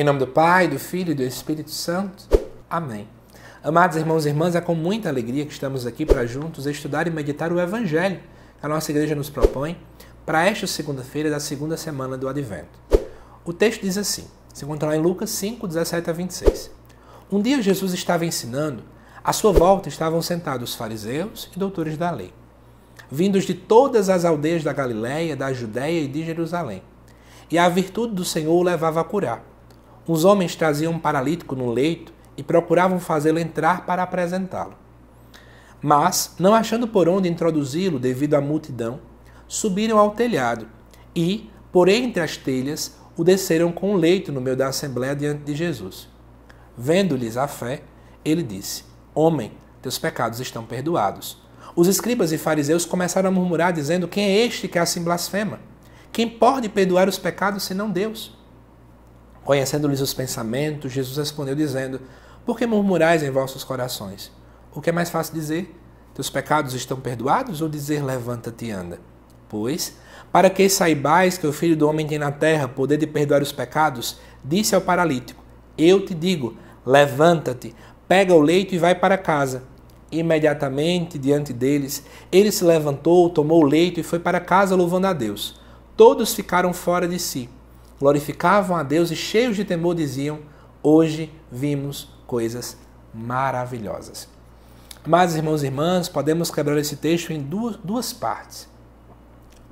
Em nome do Pai, do Filho e do Espírito Santo. Amém. Amados irmãos e irmãs, é com muita alegria que estamos aqui para juntos estudar e meditar o Evangelho que a nossa igreja nos propõe para esta segunda-feira da segunda semana do Advento. O texto diz assim, se encontra lá em Lucas 5, 17 a 26. Um dia Jesus estava ensinando, à sua volta estavam sentados fariseus e doutores da lei, vindos de todas as aldeias da Galiléia, da Judéia e de Jerusalém. E a virtude do Senhor o levava a curar os homens traziam um paralítico no leito e procuravam fazê-lo entrar para apresentá-lo. Mas, não achando por onde introduzi-lo devido à multidão, subiram ao telhado e, por entre as telhas, o desceram com um leito no meio da assembléia diante de Jesus. Vendo-lhes a fé, ele disse: Homem, teus pecados estão perdoados. Os escribas e fariseus começaram a murmurar, dizendo: Quem é este que assim blasfema? Quem pode perdoar os pecados senão Deus? Conhecendo-lhes os pensamentos, Jesus respondeu dizendo: Por que murmurais em vossos corações? O que é mais fácil dizer? Teus pecados estão perdoados ou dizer levanta-te e anda? Pois, para que saibais que o Filho do homem tem na terra poder de perdoar os pecados, disse ao paralítico: Eu te digo, levanta-te, pega o leito e vai para casa. Imediatamente diante deles, ele se levantou, tomou o leito e foi para casa louvando a Deus. Todos ficaram fora de si glorificavam a Deus e, cheios de temor, diziam: Hoje vimos coisas maravilhosas. Mas, irmãos e irmãs, podemos quebrar esse texto em duas, duas partes,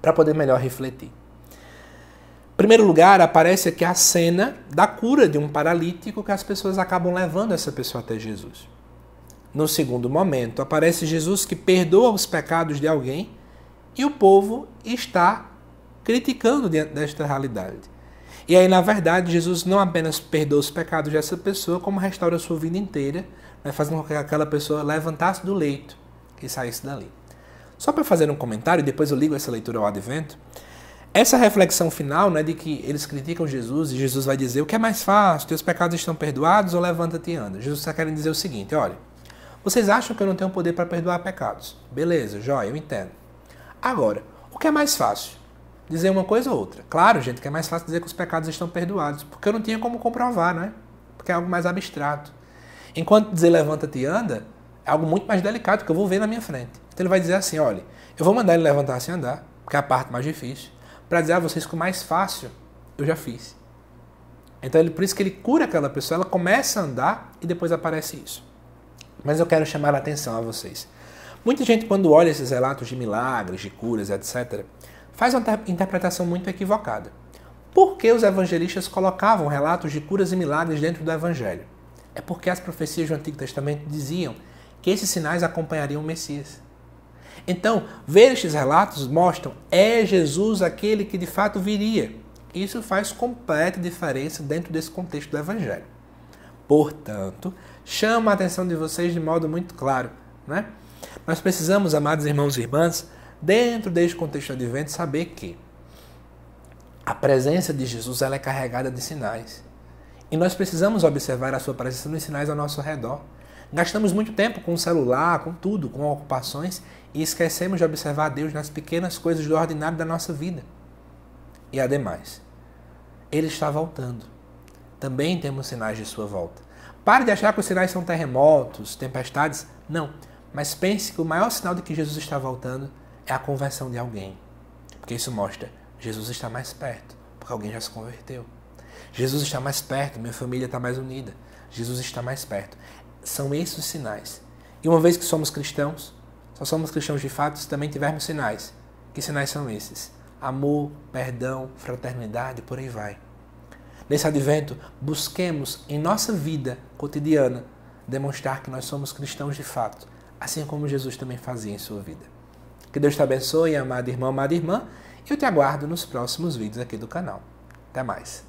para poder melhor refletir. Em primeiro lugar, aparece aqui a cena da cura de um paralítico que as pessoas acabam levando essa pessoa até Jesus. No segundo momento, aparece Jesus que perdoa os pecados de alguém e o povo está criticando desta realidade. E aí, na verdade, Jesus não apenas perdoa os pecados dessa pessoa, como restaura a sua vida inteira, né, fazendo com que aquela pessoa levantasse do leito e saísse dali. Só para fazer um comentário, depois eu ligo essa leitura ao advento, essa reflexão final né, de que eles criticam Jesus e Jesus vai dizer: o que é mais fácil? Teus pecados estão perdoados ou levanta-te e anda? Jesus está querendo dizer o seguinte: olha, vocês acham que eu não tenho poder para perdoar pecados? Beleza, jóia, eu entendo. Agora, o que é mais fácil? dizer uma coisa ou outra. Claro, gente, que é mais fácil dizer que os pecados estão perdoados, porque eu não tinha como comprovar, né? Porque é algo mais abstrato. Enquanto dizer levanta-te e anda é algo muito mais delicado que eu vou ver na minha frente. Então ele vai dizer assim, olha, eu vou mandar ele levantar-se e andar, porque é a parte mais difícil, para dizer a vocês que o mais fácil eu já fiz. Então ele, por isso que ele cura aquela pessoa, ela começa a andar e depois aparece isso. Mas eu quero chamar a atenção a vocês. Muita gente quando olha esses relatos de milagres, de curas, etc, faz uma interpretação muito equivocada. Por que os evangelistas colocavam relatos de curas e milagres dentro do evangelho? É porque as profecias do Antigo Testamento diziam que esses sinais acompanhariam o Messias. Então, ver estes relatos mostram é Jesus aquele que de fato viria. Isso faz completa diferença dentro desse contexto do evangelho. Portanto, chama a atenção de vocês de modo muito claro, né? Nós precisamos, amados irmãos e irmãs, dentro deste contexto advento, saber que a presença de Jesus ela é carregada de sinais. E nós precisamos observar a sua presença nos sinais ao nosso redor. Gastamos muito tempo com o celular, com tudo, com ocupações e esquecemos de observar Deus nas pequenas coisas do ordinário da nossa vida. E ademais, Ele está voltando. Também temos sinais de sua volta. Pare de achar que os sinais são terremotos, tempestades. Não. Mas pense que o maior sinal de que Jesus está voltando é a conversão de alguém. Porque isso mostra, Jesus está mais perto, porque alguém já se converteu. Jesus está mais perto, minha família está mais unida. Jesus está mais perto. São esses os sinais. E uma vez que somos cristãos, só somos cristãos de fato se também tivermos sinais. Que sinais são esses? Amor, perdão, fraternidade, por aí vai. Nesse advento, busquemos em nossa vida cotidiana demonstrar que nós somos cristãos de fato, assim como Jesus também fazia em sua vida. Que Deus te abençoe, amado irmão, amada irmã. Eu te aguardo nos próximos vídeos aqui do canal. Até mais.